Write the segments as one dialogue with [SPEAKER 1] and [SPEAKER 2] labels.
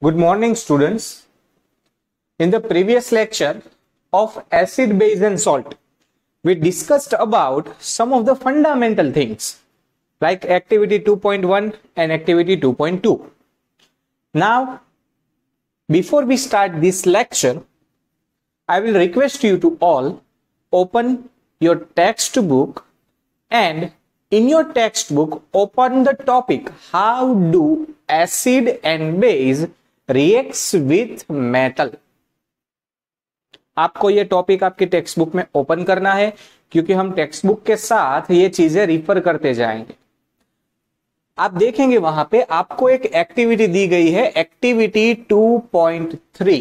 [SPEAKER 1] Good morning students. In the previous lecture of acid, base and salt, we discussed about some of the fundamental things like activity 2.1 and activity 2.2. Now, before we start this lecture, I will request you to all open your textbook and in your textbook open the topic how do acid and base react with metal आपको ये topic आपके text book में open करना है क्योंकि हम text book के साथ ये चीजें रिफर करते जाएंगे आप देखेंगे वहां पे आपको एक एक्टिविटी दी गई है एक्टिविटी 2.3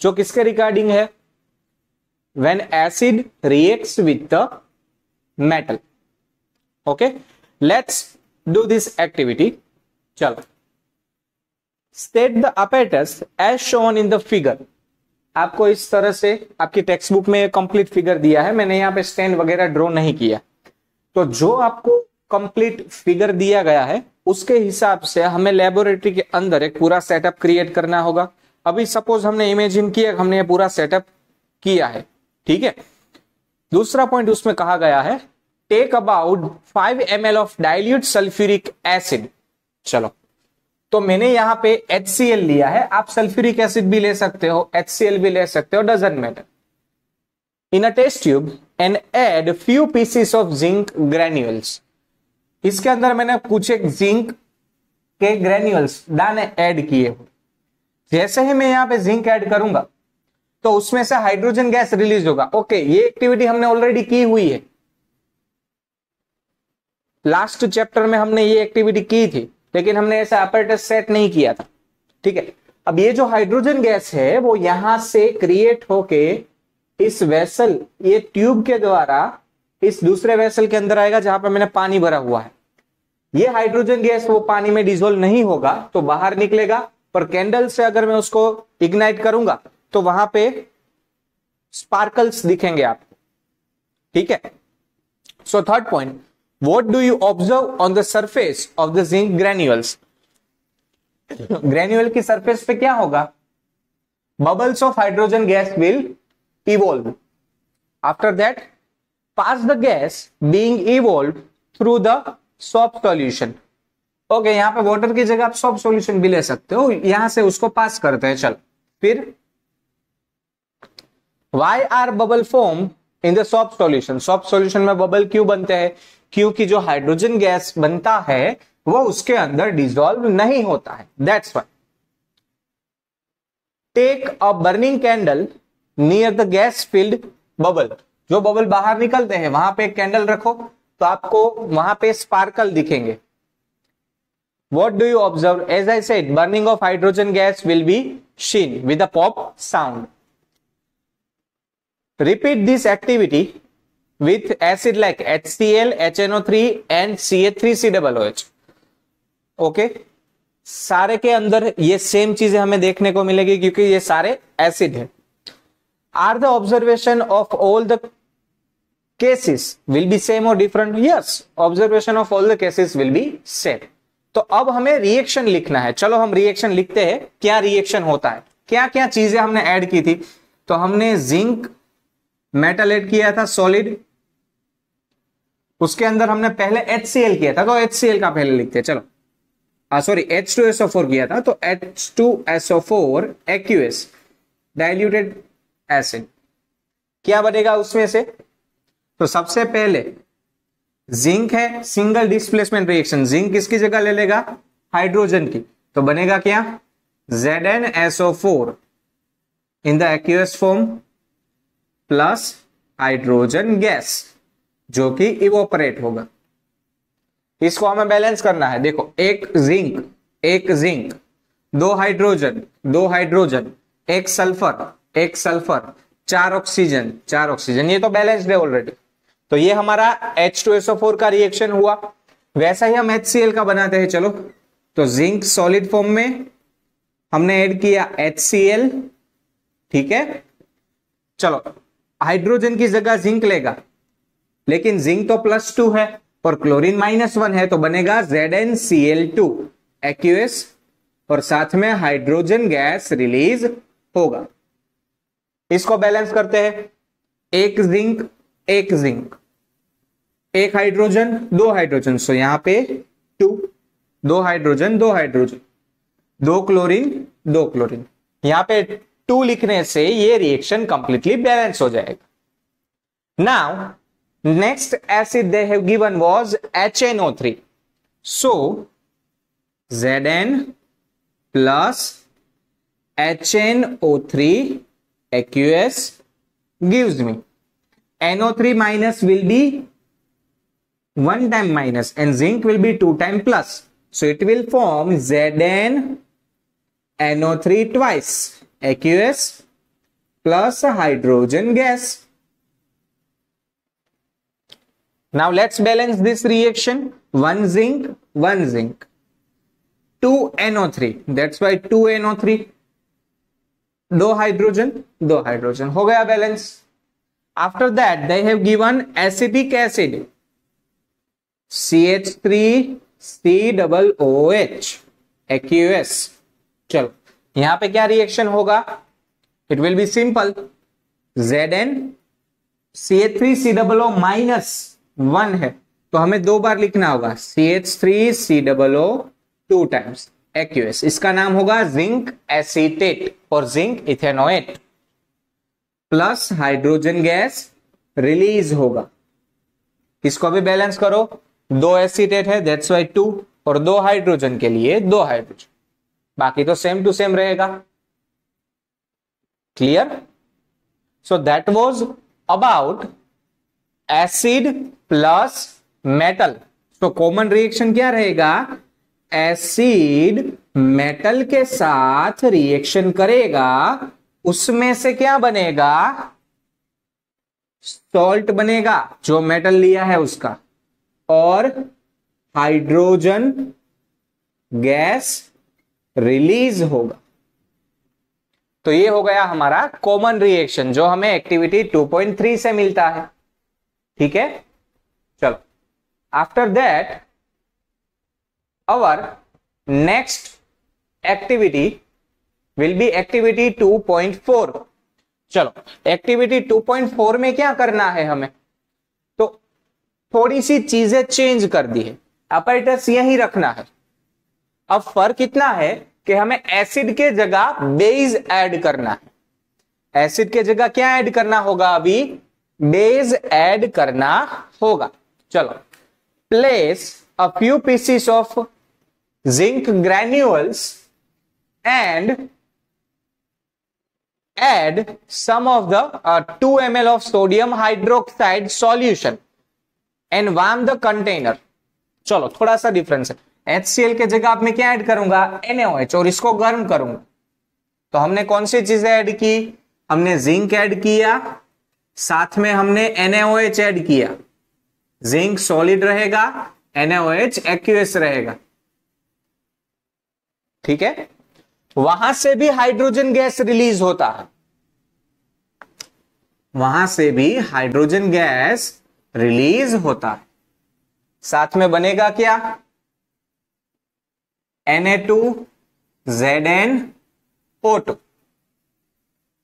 [SPEAKER 1] जो किसके रिगार्डिंग है when acid reacts with the metal okay let's do this activity चलो state the apparatus as shown in the figure आपको इस तरह से आपकी टेक्स्ट बुक में कंप्लीट फिगर दिया है मैंने यहाँ पे स्टैंड वगैरह ड्रॉ नहीं किया तो जो आपको कंप्लीट फिगर दिया गया है उसके हिसाब से हमें लेबोरेटरी के अंदर एक पूरा सेटअप क्रिएट करना होगा अभी सपोज हमने इमेजिन किया हमने ये पूरा सेटअप किया है ठीक है दूसरा पॉइंट उसमें कहा गया है take about five M of dilute sulphuric acid चलो तो मैंने यहां पे एच लिया है आप सल्फ्यूरिक एसिड भी ले सकते हो HCl भी ले सकते हो doesn't matter in a test tube and add few pieces of zinc granules इसके अंदर मैंने कुछ एक जिंक के ग्रेन्यूल्स दाने ऐड किए जैसे ही मैं यहां पे जिंक ऐड करूंगा तो उसमें से हाइड्रोजन गैस रिलीज होगा ओके ये एक्टिविटी हमने ऑलरेडी की हुई है लास्ट चैप्टर में हमने ये एक्टिविटी की थी लेकिन हमने ऐसा अपरेटस सेट नहीं किया था ठीक है अब ये जो हाइड्रोजन गैस है वो यहां से क्रिएट होके इस वेसल ये ट्यूब के द्वारा इस दूसरे वेसल के अंदर आएगा जहां पर मैंने पानी भरा हुआ है ये हाइड्रोजन गैस वो पानी में डिजोल्व नहीं होगा तो बाहर निकलेगा पर कैंडल से अगर मैं उसको इग्नाइट करूंगा तो वहां पे स्पार्कल्स दिखेंगे आपको ठीक है so third point What do you observe on the surface of the zinc granules? Granule की सरफेस पे क्या होगा bubbles of hydrogen gas will evolve after that pass the gas being evolve through the soft solution okay यहां पे water की जगह आप soft solution भी ले सकते हो यहां से उसको पास करते हैं चल फिर why are bubble form in the soft solution soft solution में बबल क्यों बनते हैं क्योंकि जो हाइड्रोजन गैस बनता है वो उसके अंदर डिजॉल्व नहीं होता है that's why take a burning candle near the gas field bubble जो बबल बाहर निकलते हैं वहां पे एक कैंडल रखो तो आपको वहां पे स्पार्कल दिखेंगे what do you observe as I set burning of hydrogen gas will be seen with a pop sound repeat this with acid like HCl, HNO3 and CH3COOH. Okay okay? सारे के अंदर ये सेम चीजें हमें देखने को मिलेगी क्योंकि ये सारे एसिड है are the observation of all the cases will be same और different yes observation of all the cases will be same तो अब हमें रिएक्शन लिखना है चलो हम रिएक्शन लिखते हैं क्या रिएक्शन होता है क्या क्या चीजें हमने ऐड की थी तो हमने जिंक मेटल ऐड किया था सॉलिड उसके अंदर हमने पहले एच सी एल किया था तो एच सी एल का पहले लिखते चलो sorry H two S O four किया था तो H two S O four aqueous diluted acid क्या बनेगा उसमें से तो सबसे पहले जिंक है सिंगल डिस्प्लेसमेंट रिएक्शन जिंक किसकी जगह ले लेगा हाइड्रोजन की तो बनेगा क्या Z N S O four in the aqueous form plus hydrogen gas जो कि इवोपरेट होगा इसको हमें बैलेंस करना है देखो एक जिंक एक जिंक दो हाइड्रोजन दो हाइड्रोजन एक सल्फर एक सल्फर चार ऑक्सीजन चार ऑक्सीजन ये तो बैलेंस्ड है ऑलरेडी तो ये हमारा H2SO4 का रिएक्शन हुआ वैसा ही हम HCl का बनाते हैं चलो तो जिंक सॉलिड फॉर्म में हमने ऐड किया HCl ठीक है चलो हाइड्रोजन की जगह जिंक लेगा लेकिन जिंक तो प्लस टू है और क्लोरीन माइनस वन है तो बनेगा Z N C L two aqueous और साथ में हाइड्रोजन गैस रिलीज होगा इसको बैलेंस करते हैं एक जिंक एक जिंक एक हाइड्रोजन दो हाइड्रोजन सो यहां पे टू दो हाइड्रोजन दो हाइड्रोजन दो क्लोरीन दो क्लोरीन यहां पे टू लिखने से ये रिएक्शन कंप्लीटली बैलेंस हो जाएगा now Next acid they have given was HNO3. So, Zn plus HNO3 aqueous gives me NO3 minus will be 1 time minus and zinc will be 2 time plus. So it will form Zn NO3 twice aqueous plus hydrogen gas Now let's balance this reaction. 1 zinc, 1 zinc. 2 NO3. That's why 2 दो hydrogen दो hydrogen हो गया balance after that they have given acidic acid C H three C double O H X चलो यहां पे क्या reaction होगा it will be simple Z N C H three C double O minus one है तो हमें दो बार लिखना होगा C H three C double O two times aqueous इसका नाम होगा जिंक एसीटेट और zinc ethanoate plus hydrogen gas release होगा इसको भी बैलेंस करो दो एसीटेट है दैट्स वाई टू और दो हाइड्रोजन के लिए दो हाइड्रोजन बाकी तो सेम टू सेम रहेगा clear so that was about acid plus metal तो कॉमन रिएक्शन क्या रहेगा एसिड मेटल के साथ रिएक्शन करेगा उसमें से क्या बनेगा सॉल्ट बनेगा जो मेटल लिया है उसका और हाइड्रोजन गैस रिलीज होगा तो ये हो गया हमारा कॉमन रिएक्शन जो हमें एक्टिविटी 2.3 से मिलता है ठीक है after that our next activity will be activity 2.4 चलो एक्टिविटी 2.4 में क्या करना है हमें तो थोड़ी सी चीजें चेंज कर दी है अपरेटस यही रखना है अब फर्क इतना है कि हमें एसिड के जगह बेस ऐड करना है एसिड के जगह क्या ऐड करना होगा अभी बेस ऐड करना होगा चलो place a few pieces of zinc granules and add some of the uh, 2 ml of sodium hydroxide solution and warm the container. चलो थोड़ा सा डिफरेंस है HCl के जगह आप मैं क्या ऐड करूंगा NaOH और इसको गर्म करूंगा तो हमने कौन सी चीजें ऐड की हमने जिंक ऐड किया साथ में हमने NaOH ऐड किया जिंक सॉलिड रहेगा एनओएच एक्यूएस रहेगा ठीक है वहां से भी हाइड्रोजन गैस रिलीज होता है वहां से भी हाइड्रोजन गैस रिलीज होता है साथ में बनेगा क्या NA two Z N O two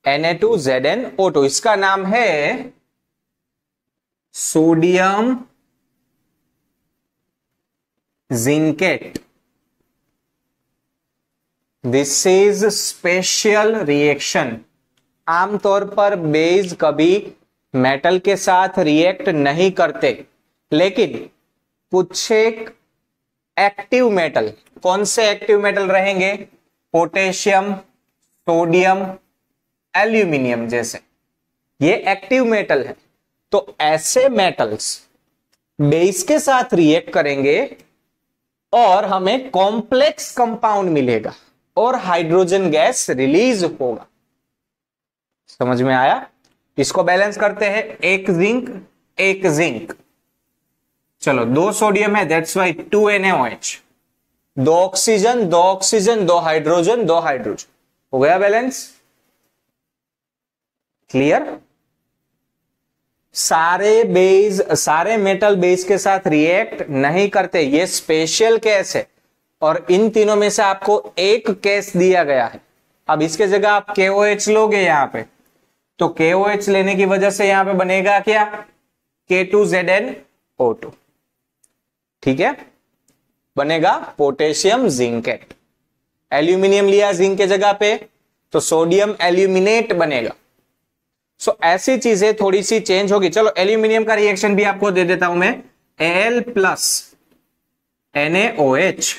[SPEAKER 1] N A two Z N O two इसका नाम है sodium zincate this is special reaction आमतौर पर बेज कभी मेटल के साथ रिएक्ट नहीं करते लेकिन कुछ एक एक्टिव मेटल कौन से एक्टिव मेटल रहेंगे पोटेशियम सोडियम एल्यूमिनियम जैसे ये एक्टिव मेटल है तो ऐसे मेटल्स बेस के साथ रिएक्ट करेंगे और हमें कॉम्प्लेक्स कंपाउंड मिलेगा और हाइड्रोजन गैस रिलीज होगा समझ में आया इसको बैलेंस करते हैं एक जिंक एक जिंक चलो दो सोडियम है दैट्स वाई टू एच दो ऑक्सीजन दो ऑक्सीजन दो हाइड्रोजन दो हाइड्रोजन हो गया बैलेंस क्लियर सारे बेस सारे मेटल बेस के साथ रिएक्ट नहीं करते ये स्पेशल केस है और इन तीनों में से आपको एक केस दिया गया है अब इसके जगह आप KOH लोगे यहां पे तो KOH लेने की वजह से यहां पे बनेगा क्या K2ZnO2 ठीक है बनेगा पोटेशियम जिंकेट एल्यूमिनियम लिया जिंक के जगह पे तो सोडियम एल्यूमिनेट बनेगा सो so, ऐसी चीजें थोड़ी सी चेंज होगी चलो एल्यूमिनियम का रिएक्शन भी आपको दे देता हूं मैं L plus H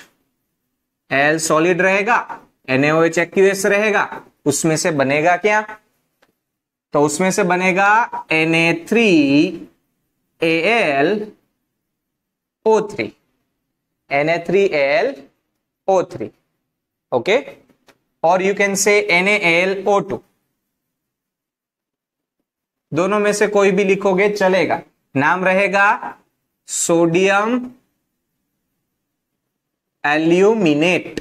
[SPEAKER 1] L solid रहेगा एच एक्स रहेगा उसमें से बनेगा क्या तो उसमें से बनेगा NA three A L O three NA three L O three okay और you can say N A L O two दोनों में से कोई भी लिखोगे चलेगा नाम रहेगा सोडियम एल्यूमिनेट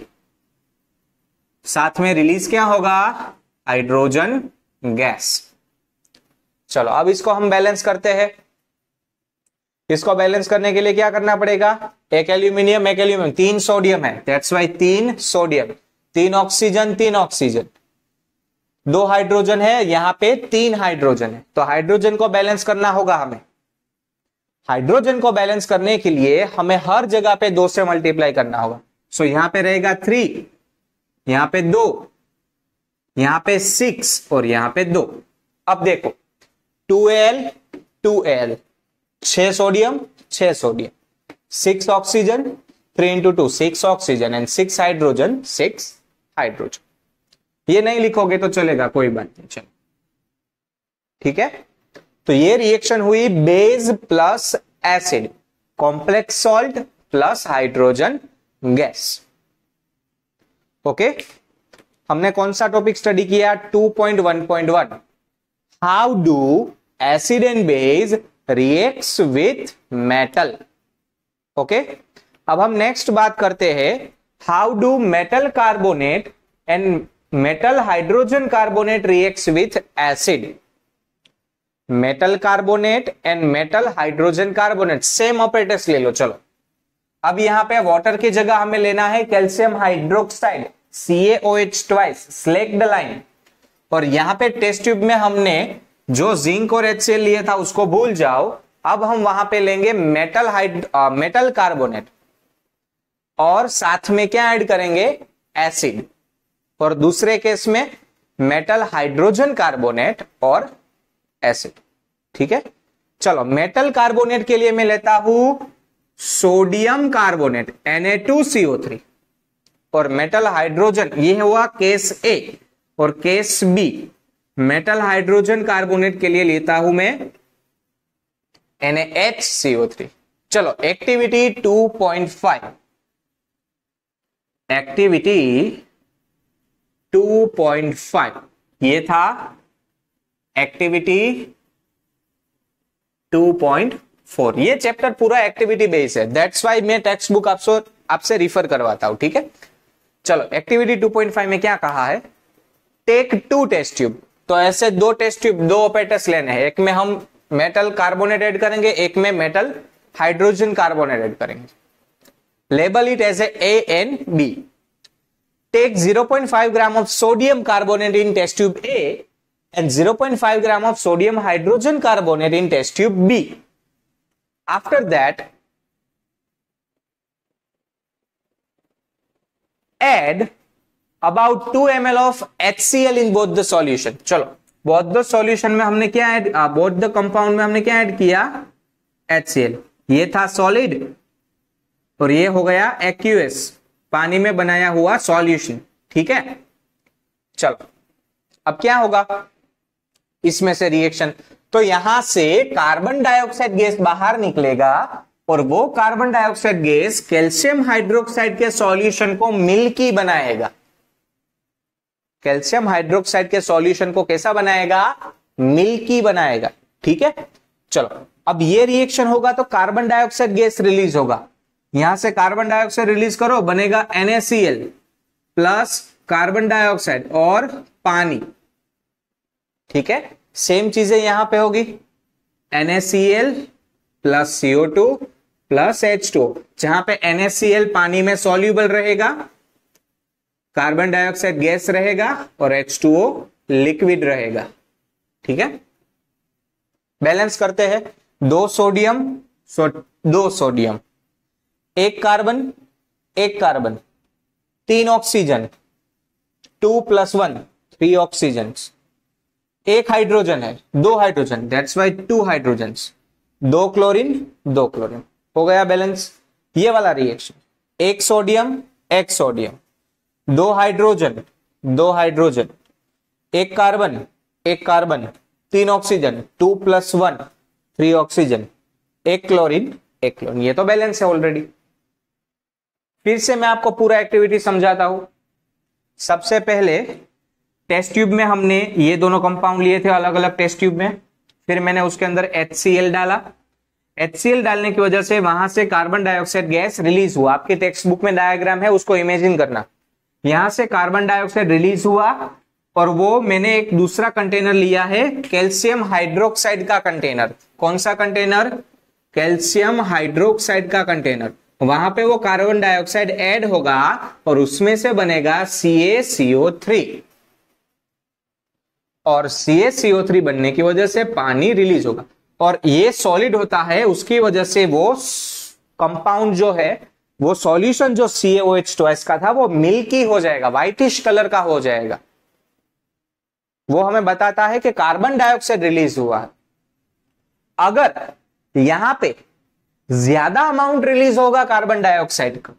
[SPEAKER 1] साथ में रिलीज क्या होगा हाइड्रोजन गैस चलो अब इसको हम बैलेंस करते हैं इसको बैलेंस करने के लिए क्या करना पड़ेगा एक एल्यूमिनियम एक एल्यूमिनियम तीन सोडियम है दैट्स वाई तीन सोडियम तीन ऑक्सीजन तीन ऑक्सीजन दो हाइड्रोजन है यहां पे तीन हाइड्रोजन है तो हाइड्रोजन को बैलेंस करना होगा हमें हाइड्रोजन को बैलेंस करने के लिए हमें हर जगह पे दो से मल्टीप्लाई करना होगा सो so, यहां पे रहेगा थ्री यहां पे दो यहां पे सिक्स और यहां पे दो अब देखो टू एल टू एल छ सोडियम छ sodium six oxygen three into two six oxygen and six hydrogen six hydrogen ये नहीं लिखोगे तो चलेगा कोई बात नहीं चलो ठीक है तो ये रिएक्शन हुई base plus acid complex salt plus hydrogen gas okay हमने कौन सा टॉपिक स्टडी किया 2.1.1 how do acid and base reacts with metal okay अब हम नेक्स्ट बात करते हैं how do metal carbonate and metal hydrogen carbonate react with acid metal carbonate and metal hydrogen carbonate same apparatus ले लो चलो अब यहां पे वाटर की जगह हमें लेना है calcium hydroxide CaOH twice select the line और यहां पे टेस्ट ट्यूब में हमने जो जिंक और एच लिए था उसको भूल जाओ अब हम वहां पे लेंगे मेटल हाइड मेटल कार्बोनेट और साथ में क्या ऐड करेंगे एसिड और दूसरे केस में मेटल हाइड्रोजन कार्बोनेट और एसिड ठीक है चलो मेटल कार्बोनेट के लिए मैं लेता हूं सोडियम कार्बोनेट Na2CO3 और मेटल हाइड्रोजन ये हुआ केस ए और case B metal hydrogen carbonate के लिए लेता हूं मैं NaHCO3 चलो एक्टिविटी 2.5 एक्टिविटी 2.5 ये था एक्टिविटी 2.4 ये चैप्टर पूरा एक्टिविटी बेस है दैट्स वाई मैं टेक्स्ट बुक आपसे आपसे रिफर करवाता हूं ठीक है चलो एक्टिविटी 2.5 में क्या कहा है टेक टू टेस्ट ट्यूब तो ऐसे दो टेस्ट ट्यूब दो ऑपरेटर्स लेने हैं एक में हम मेटल कार्बोनेट एड करेंगे एक में मेटल हाइड्रोजन कार्बोनेट एड करेंगे label it as A and B take 0.5 gram of sodium carbonate in test tube A and 0.5 gram of sodium hydrogen carbonate in test tube B. After that, add about 2 ml of HCl in both the solution. चलो both the solution में हमने क्या add both the compound में हमने क्या add किया HCl. ये था सॉलिड और ये हो गया एक्यूएस पानी में बनाया हुआ सॉल्यूशन ठीक है चलो अब क्या होगा इसमें से रिएक्शन तो यहां से कार्बन डाइऑक्साइड गैस बाहर निकलेगा और वो carbon dioxide gas calcium hydroxide के सॉल्यूशन को मिल्की बनाएगा कैल्शियम हाइड्रोक्साइड के सॉल्यूशन को कैसा बनाएगा मिल्की बनाएगा ठीक है चलो अब ये रिएक्शन होगा तो कार्बन डाइऑक्साइड गैस रिलीज होगा यहां से कार्बन डाइऑक्साइड रिलीज करो बनेगा NaCl प्लस कार्बन डाइऑक्साइड और पानी ठीक है सेम चीजें यहां पे होगी NaCl plus CO2 plus H2 जहां पे NaCl पानी में सॉल्यूबल रहेगा कार्बन डाइऑक्साइड गैस रहेगा और H2O लिक्विड रहेगा ठीक है बैलेंस करते हैं दो सोडियम सो, दो सोडियम एक कार्बन एक कार्बन तीन oxygen two plus one three oxygen एक हाइड्रोजन है दो hydrogen that's why two hydrogen दो क्लोरीन दो क्लोरीन हो गया बैलेंस ये वाला रिएक्शन एक सोडियम एक सोडियम दो हाइड्रोजन दो हाइड्रोजन एक कार्बन एक कार्बन तीन oxygen two plus one three oxygen एक क्लोरीन एक क्लोरीन ये तो बैलेंस है ऑलरेडी फिर से मैं आपको पूरा एक्टिविटी समझाता हूं सबसे पहले टेस्ट ट्यूब में हमने ये दोनों कंपाउंड लिए थे अलग अलग टेस्ट ट्यूब में फिर मैंने उसके अंदर एच डाला एच डालने की वजह से वहां से कार्बन डाइऑक्साइड गैस रिलीज हुआ आपके टेक्स्ट बुक में डायग्राम है उसको इमेजिन करना यहां से कार्बन डाइऑक्साइड रिलीज हुआ और वो मैंने एक दूसरा कंटेनर लिया है कैल्शियम हाइड्रोक्साइड का कंटेनर कौन सा कंटेनर कैल्शियम हाइड्रोक्साइड का कंटेनर वहां पे वो कार्बन डाइऑक्साइड ऐड होगा और उसमें से बनेगा CaCO3 और CaCO3 बनने की वजह से पानी रिलीज होगा और ये सॉलिड होता है उसकी वजह से वो कंपाउंड जो है वो सॉल्यूशन जो CaOH ट्वाइस का था वो मिल्की हो जाएगा व्हाइटिश कलर का हो जाएगा वो हमें बताता है कि कार्बन डाइऑक्साइड रिलीज हुआ है अगर यहां पे ज्यादा अमाउंट रिलीज होगा कार्बन डाइऑक्साइड का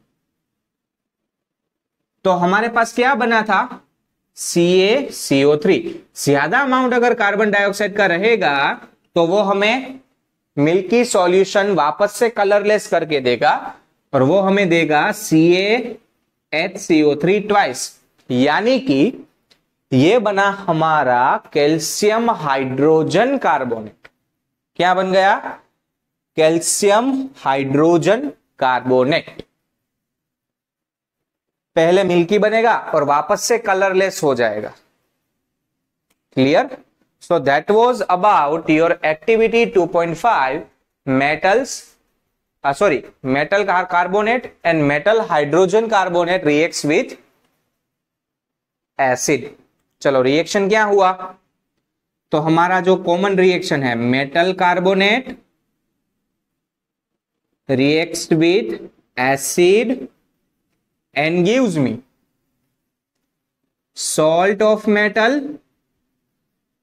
[SPEAKER 1] तो हमारे पास क्या बना था CaCO3 ज्यादा अमाउंट अगर कार्बन डाइऑक्साइड का रहेगा तो वो हमें मिल्की सॉल्यूशन वापस से कलरलेस करके देगा और वो हमें देगा CaHCO3 ट्वाइस यानी कि ये बना हमारा कैल्शियम हाइड्रोजन कार्बोनेट क्या बन गया कैल्शियम हाइड्रोजन कार्बोनेट पहले मिल्की बनेगा और वापस से कलरलेस हो जाएगा clear so that was about your activity 2.5 metals sorry metal carbonate and metal hydrogen carbonate react with acid चलो रिएक्शन क्या हुआ तो हमारा जो कॉमन रिएक्शन है metal carbonate reacts with acid and gives me salt of metal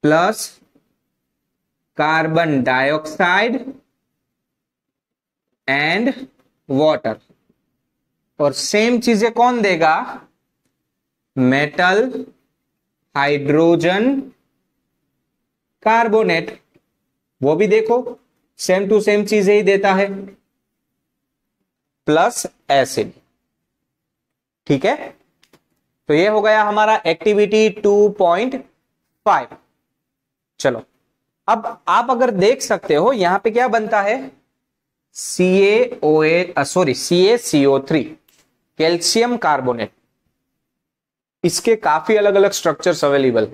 [SPEAKER 1] plus carbon dioxide and water और same चीजें कौन देगा मेटल हाइड्रोजन कार्बोनेट वो भी देखो सेम टू सेम चीजें ही देता है प्लस एसिड ठीक है तो ये हो गया हमारा एक्टिविटी 2.5 चलो अब आप अगर देख सकते हो यहां पे क्या बनता है C A O A sorry C A C O three calcium carbonate इसके काफी अलग अलग structures available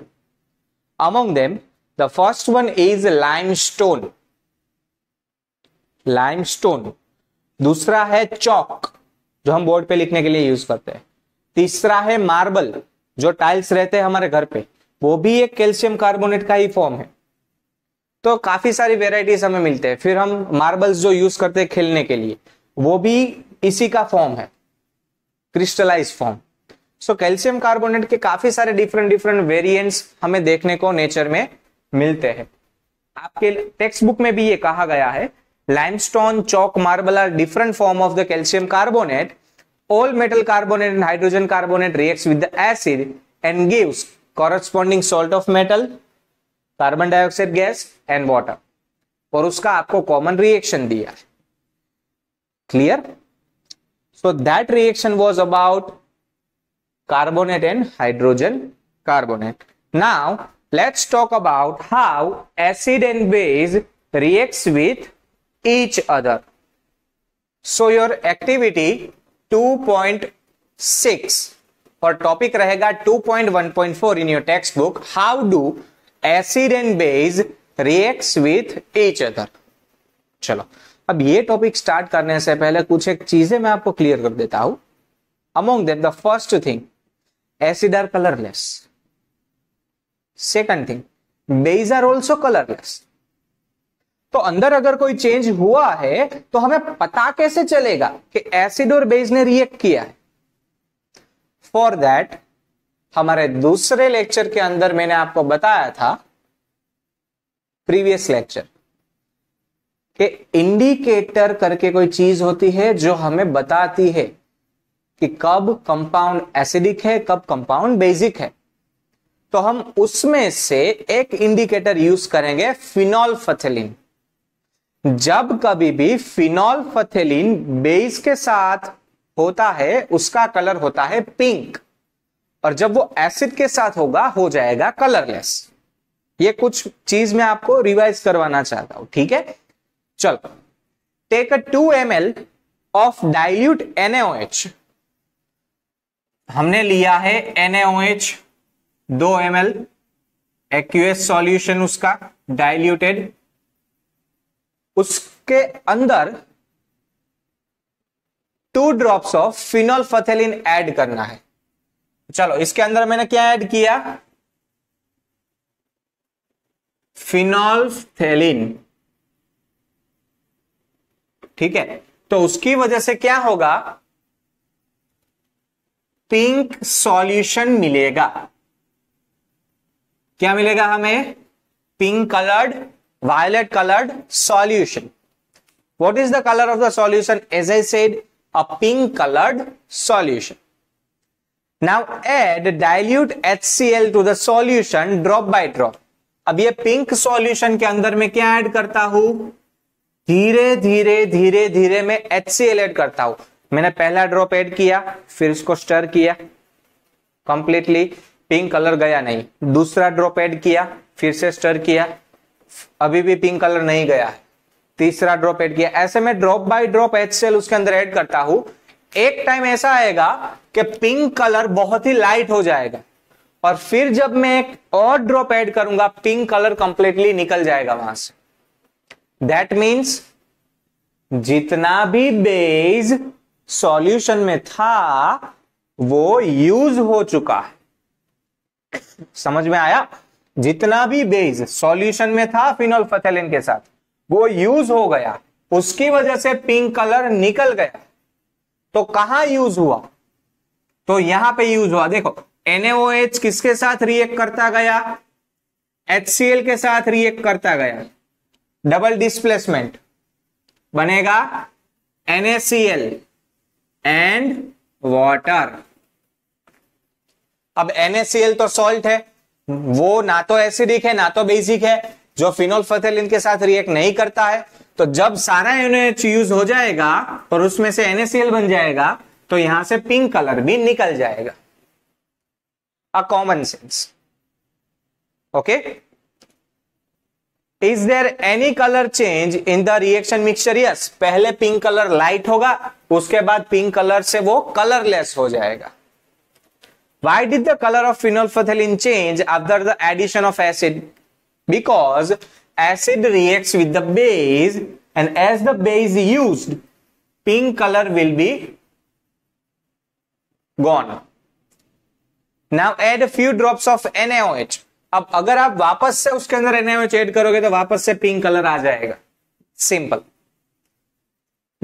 [SPEAKER 1] among them the first one is limestone limestone दूसरा है चौक जो हम बोर्ड पे लिखने के लिए यूज करते हैं तीसरा है मार्बल जो टाइल्स रहते हैं हमारे घर पे वो भी एक कैल्शियम कार्बोनेट का ही फॉर्म है तो काफी सारी वेराइटीज हमें मिलते हैं फिर हम मार्बल्स जो यूज करते हैं खेलने के लिए वो भी इसी का फॉर्म है crystallise form so calcium carbonate के काफी सारे डिफरेंट डिफरेंट वेरियंट्स हमें देखने को नेचर में मिलते हैं आपके टेक्स्ट बुक में भी ये कहा गया है limestone chalk marble are different form of the calcium carbonate all metal carbonate and hydrogen carbonate react with acid and gives corresponding salt of metal carbon dioxide gas and water और उसका आपको common reaction दिया clear so that reaction was about carbonate and hydrogen carbonate now let's talk about how acid and base react with each other. So your activity 2.6 और topic रहेगा 2.1.4 in your text book how do acid and base reacts with each other चलो अब ये topic start करने से पहले कुछ एक चीजें मैं आपको क्लियर कर देता हूं among them the first thing acid are colourless second thing base are also colourless तो अंदर अगर कोई चेंज हुआ है तो हमें पता कैसे चलेगा कि एसिड और बेस ने रिएक्ट किया है फॉर दैट हमारे दूसरे लेक्चर के अंदर मैंने आपको बताया था प्रीवियस लेक्चर कि इंडिकेटर करके कोई चीज होती है जो हमें बताती है कि कब कंपाउंड एसिडिक है कब कंपाउंड बेसिक है तो हम उसमें से एक इंडिकेटर यूज करेंगे फिनॉल फथेलिन जब कभी भी फिनॉल फथेलिन बेस के साथ होता है उसका कलर होता है पिंक और जब वो एसिड के साथ होगा हो जाएगा कलरलेस ये कुछ चीज मैं आपको रिवाइज करवाना चाहता हूं ठीक है चलो take a two M L of dilute NaOH हमने लिया है एनएओएच दो एम एल एक्यूएस सॉल्यूशन उसका डाइल्यूटेड उसके अंदर two drops of phenolphthalein add करना है चलो इसके अंदर मैंने क्या ऐड किया फिनोल फेलिन ठीक है तो उसकी वजह से क्या होगा पिंक सॉल्यूशन मिलेगा क्या मिलेगा हमें pink coloured violet colored solution what is the color of the solution as i said a pink colored solution now add dilute hcl to the solution drop by drop अब ये pink solution के अंदर में क्या add करता हूं धीरे धीरे धीरे धीरे मैं एच सी एल एड करता हूं मैंने पहला ड्रॉप ऐड किया फिर इसको स्टर किया कंप्लीटली पिंक कलर गया नहीं दूसरा ड्रॉप ऐड किया फिर से स्टर किया अभी भी पिंक कलर नहीं गया है तीसरा ड्रॉप ऐड किया ऐसे में drop by drop HCl उसके अंदर ऐड करता हूं एक टाइम ऐसा आएगा कि पिंक कलर बहुत ही लाइट हो जाएगा और फिर जब मैं एक और ड्रॉप ऐड करूंगा पिंक कलर कंप्लीटली निकल जाएगा वहां से दैट मीन्स जितना भी बेज सॉल्यूशन में था वो यूज हो चुका है समझ में आया जितना भी बेस सॉल्यूशन में था फिनोल फथेलिन के साथ वो यूज हो गया उसकी वजह से पिंक कलर निकल गया तो कहा यूज हुआ तो यहां पे यूज हुआ देखो NaOH किसके साथ रिएक्ट करता गया HCl के साथ रिएक्ट करता गया डबल डिस्प्लेसमेंट बनेगा NaCl एंड वाटर अब NaCl तो सॉल्ट है वो ना तो एसिडिक है ना तो बेसिक है जो फिनोल फथेलिन के साथ रिएक्ट नहीं करता है तो जब सारा एनएच यूज हो जाएगा और उसमें से एनएसीएल बन जाएगा तो यहां से पिंक कलर भी निकल जाएगा a common sense okay is there any colour change in the reaction mixture yes पहले पिंक कलर लाइट होगा उसके बाद पिंक कलर से वो कलरलेस हो जाएगा Why did the color of phenolphthalein change after the addition of acid? Because acid reacts with the base and as the base is used, pink color will be gone. Now add a few drops of NaOH. अब अगर आप वापस से उसके अंदर NaOH add करोगे तो वापस से पिंक कलर आ जाएगा simple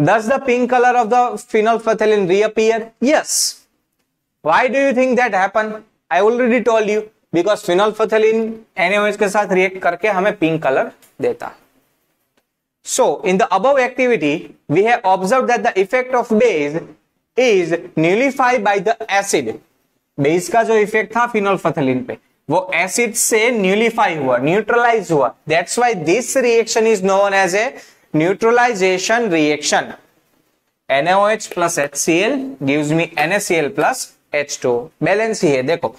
[SPEAKER 1] Does the pink color of the phenolphthalein reappear? Yes. Why do you think that happen I already told you because phenolphthalein एनिमल्स के साथ रिएक्ट करके हमें पिंक कलर देता है So, in the above activity, we have observed that the effect of base is nullified by the acid. Base का जो effect था फिनोल्फेथिलीन पे वो एसिड से न्यूलिफाई हुआ न्यूट्रलाइज हुआ that's why this reaction is known as a neutralisation reaction NaOH plus HCl gives me NaCl plus H two balance ही है देखो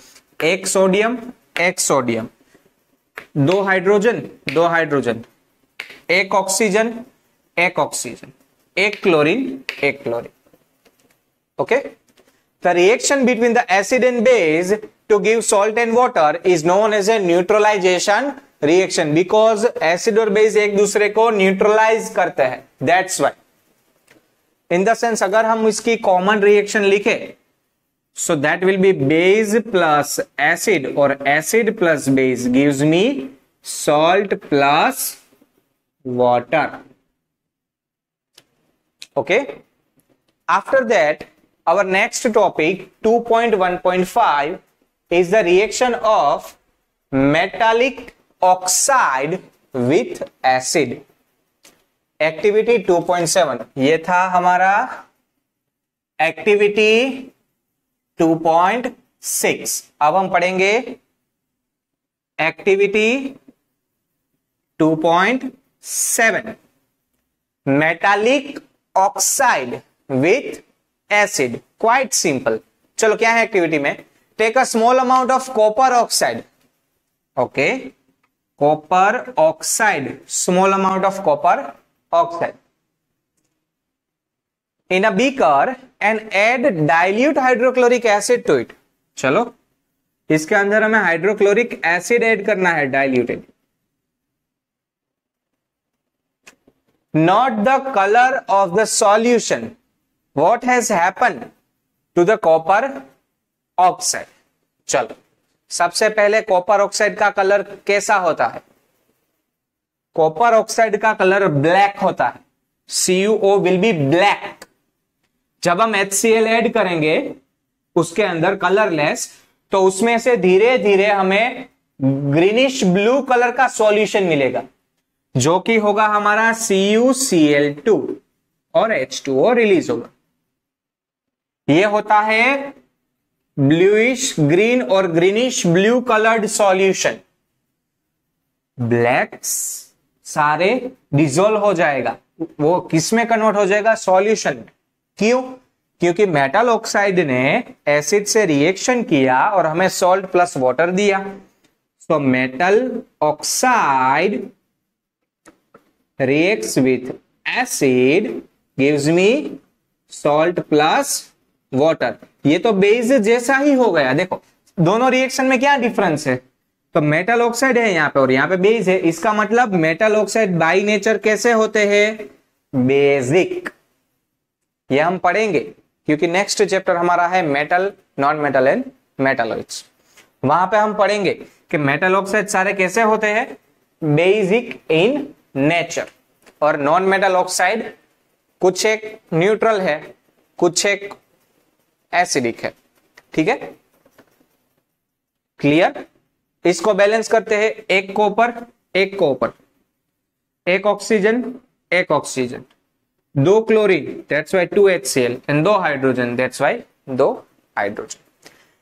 [SPEAKER 1] एक सोडियम एक सोडियम दो हाइड्रोजन दो हाइड्रोजन एक ऑक्सीजन एक ऑक्सीजन एक क्लोरीन एक chlorine okay the reaction between the acid and base to give salt and water is known as a neutralisation reaction because acid और बेस एक दूसरे को न्यूट्रलाइज करते हैं that's why in the sense अगर हम इसकी कॉमन रिएक्शन लिखे So that will be base plus acid or acid plus base gives me salt plus water. Okay. After that, our next topic 2.1.5 is the reaction of metallic oxide with acid. Activity 2.7 ये था हमारा activity. 2.6 अब हम पढ़ेंगे activity 2.7 metallic oxide with acid quite simple चलो क्या है activity में take a small amount of copper oxide okay copper oxide small amount of copper oxide in a beaker and add dilute hydrochloric acid to it चलो इसके अंदर हमें hydrochloric acid add करना है diluted note the colour of the solution what has happen to the copper oxide चलो सबसे पहले copper oxide का कलर कैसा होता है कॉपर ऑक्साइड का कलर ब्लैक होता है सीयूओ विल बी ब्लैक जब हम एच ऐड करेंगे उसके अंदर कलरलेस तो उसमें से धीरे धीरे हमें ग्रीनिश ब्लू कलर का सॉल्यूशन मिलेगा जो कि होगा हमारा CuCl2 और H2O रिलीज होगा यह होता है ब्लूइश ग्रीन और greenish blue coloured solution blacks सारे डिजोल्व हो जाएगा वो किसमें कन्वर्ट हो जाएगा सॉल्यूशन में क्यों क्योंकि मेटल ऑक्साइड ने एसिड से रिएक्शन किया और हमें सॉल्ट प्लस वाटर दिया so metal oxide reacts with acid gives me salt plus water ये तो बेस जैसा ही हो गया देखो दोनों रिएक्शन में क्या डिफरेंस है तो मेटल ऑक्साइड है यहां पे और यहां पे बेस है इसका मतलब मेटल ऑक्साइड बाई नेचर कैसे होते हैं बेसिक ये हम पढ़ेंगे क्योंकि नेक्स्ट चैप्टर हमारा है metal non metal and metalloids वहां पे हम पढ़ेंगे कि मेटल ऑक्साइड सारे कैसे होते हैं बेसिक इन नेचर और नॉन मेटल ऑक्साइड कुछ एक न्यूट्रल है कुछ एक एसिडिक है ठीक है क्लियर इसको बैलेंस करते हैं एक को ऊपर एक को ऊपर एक ऑक्सीजन एक oxygen Though chlorine, that's why 2HCl, and though hydrogen, that's why though hydrogen.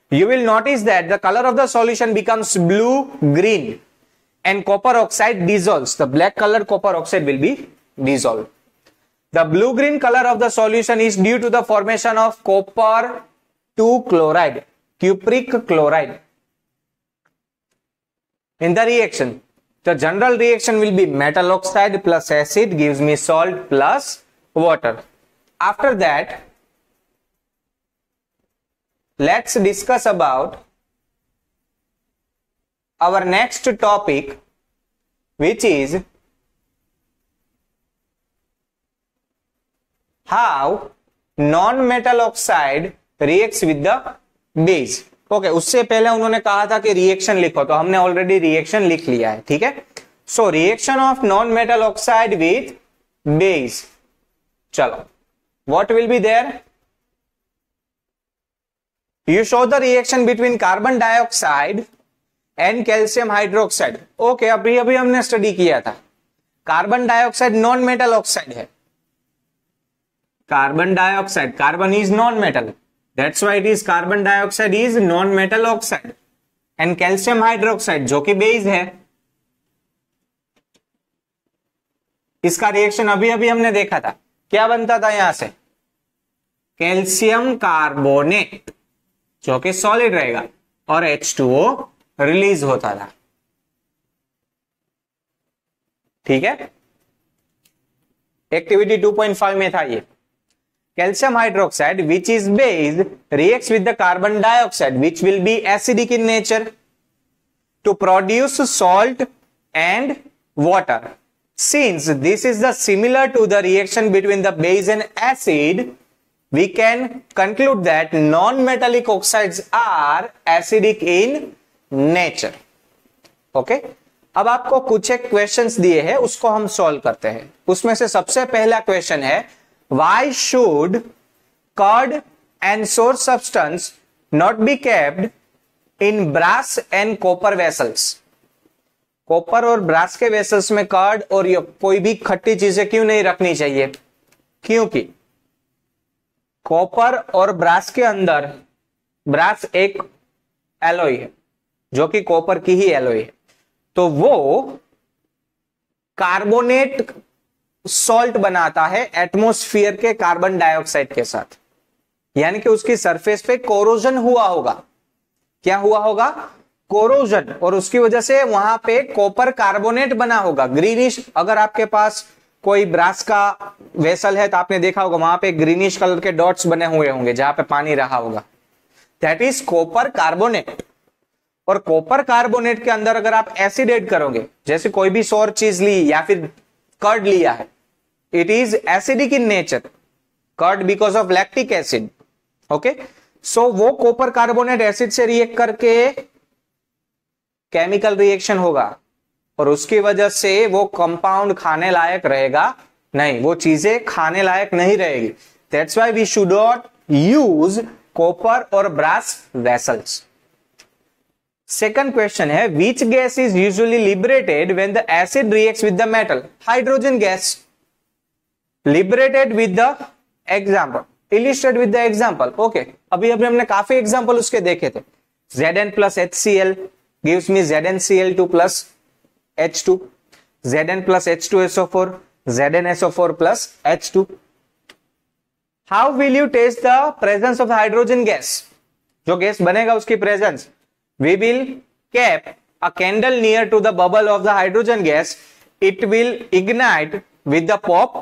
[SPEAKER 1] You will notice that the color of the solution becomes blue green and copper oxide dissolves. The black color copper oxide will be dissolved. The blue green color of the solution is due to the formation of copper 2 chloride, cupric chloride. In the reaction, the general reaction will be metal oxide plus acid gives me salt plus water. After that, let's discuss about our next topic which is how non-metal oxide reacts with the base. Okay okay, उससे पहले उन्होंने कहा था कि reaction लिखो तो हमने already reaction लिख लिया है ठीक है so reaction of non metal oxide with base चलो what will be there you show the reaction between carbon dioxide and calcium hydroxide okay अभी अभी हमने स्टडी किया था carbon dioxide non metal oxide है carbon dioxide carbon is non metal that's why it is carbon dioxide is non metal oxide and calcium hydroxide जो कि base है इसका रिएक्शन अभी अभी हमने देखा था क्या बनता था यहां से कैल्शियम कार्बोनेट जो कि सॉलिड रहेगा और H2O रिलीज होता था ठीक है एक्टिविटी 2.5 में था ये calcium hydroxide which is based react with the carbon dioxide which will be acidic in nature to produce salt and water Since this is the similar to the reaction between the base and acid, we can conclude that non-metallic oxides are acidic in nature. Okay? अब आपको कुछ एक question दिए हैं उसको हम solve करते हैं उसमें से सबसे पहला क्वेश्चन है why should curd and sour substances not be kept in brass and copper vessels copper और ब्रास के वेसल्स में कार्ड और कोई भी खट्टी चीजें क्यों नहीं रखनी चाहिए क्योंकि कॉपर और ब्रास के अंदर ब्रास एक एलोई है जो कि कॉपर की ही एलोई है तो वो कार्बोनेट सॉल्ट बनाता है एटमोस्फियर के कार्बन डाइऑक्साइड के साथ यानी कि उसकी सरफेस पे कोरोजन हुआ होगा क्या हुआ होगा कोरोजन और उसकी वजह से वहां पे कॉपर कार्बोनेट बना होगा ग्रीनिश अगर आपके पास कोई ब्रास का वेसल है तो आपने देखा होगा वहां पे ग्रीनिश कलर के डॉट्स बने हुए होंगे जहां पे पानी रहा होगा दैट इज कॉपर कार्बोनेट और कॉपर कार्बोनेट के अंदर अगर आप एसिड एड करोगे जैसे कोई भी सौर चीज ली या फिर कर्ड लिया है it is acidic in nature curd because of lactic acid okay so वो कॉपर कार्बोनेट एसिड से रिएक्ट करके केमिकल रिएक्शन होगा और उसकी वजह से वो कंपाउंड खाने लायक रहेगा नहीं वो चीजें खाने लायक नहीं रहेगी that's why we should not use copper और ब्रास वेसल्स सेकंड क्वेश्चन है which gas is usually liberated when the acid react with the metal hydrogen gas liberated with the example illustrate with the example okay अभी अभी हमने काफी example उसके देखे थे Zn plus HCl, gives me ZnCl2 plus H2. Zn plus H2SO4, ZnSO4 plus H2. How will you test the presence of hydrogen gas? जो gas बनेगा उसकी presence we will keep a candle near to the bubble of the hydrogen gas it will ignite with the pop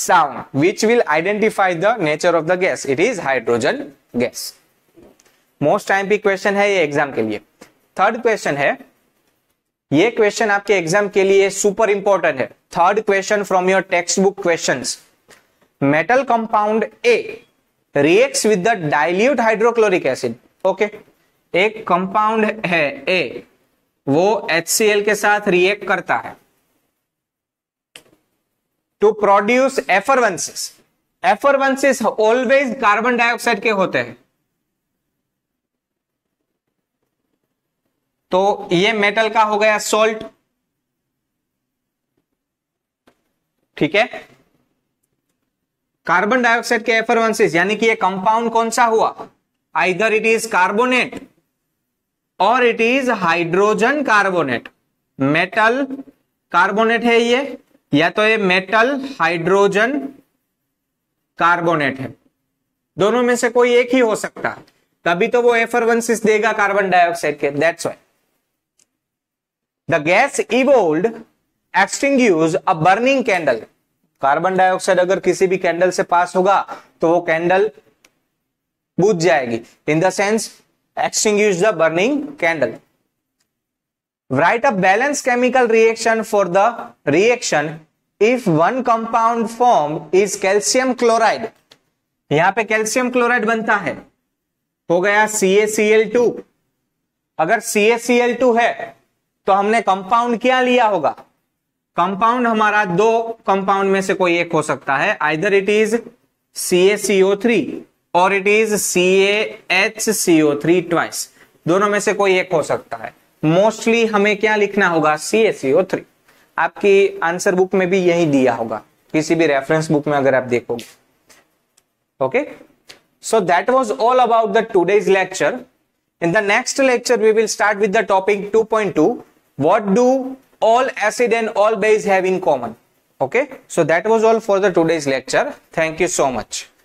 [SPEAKER 1] sound which will identify the nature of the gas it is hydrogen gas most time P question है ये exam के लिए third question है ये question आपके exam के लिए super important है third question from your text book question metal compound A react with the dilute hydrochloric acid okay एक कंपाउंड है ए वो HCl के साथ रिएक्ट करता है to produce effervescence effervescence always carbon dioxide के होते हैं तो ये मेटल का हो गया सोल्ट ठीक है कार्बन डाइऑक्साइड के एफरवंसिस यानी कि ये कंपाउंड कौन सा हुआ आइदर इट इज कार्बोनेट और it is hydrogen carbonate metal carbonate है ये या तो ये मेटल हाइड्रोजन कार्बोनेट है दोनों में से कोई एक ही हो सकता तभी तो वो एफरवंसिस देगा कार्बन डाइऑक्साइड के that's why the gas evolved extinguish a burning candle carbon dioxide अगर किसी भी कैंडल से पास होगा तो वो कैंडल बुझ जाएगी in the sense extinguish the burning candle write a balance chemical reaction for the reaction if one compound form is calcium chloride यहां पे कैल्शियम क्लोराइड बनता है हो गया सी अगर सी है तो हमने कंपाउंड क्या लिया होगा कंपाउंड हमारा दो कंपाउंड में से कोई एक हो सकता है आइदर इट इज CaCO3 और इट इज CaHCO3 ट्वाइस दोनों में से कोई एक हो सकता है मोस्टली हमें क्या लिखना होगा CaCO3 आपकी आंसर बुक में भी यही दिया होगा किसी भी रेफरेंस बुक में अगर आप देखोगे okay so that was all about the today's lecture in the next lecture we will start with the topic 2.2 what do all acid and all base have in common okay so that was all for the today's lecture thank you so much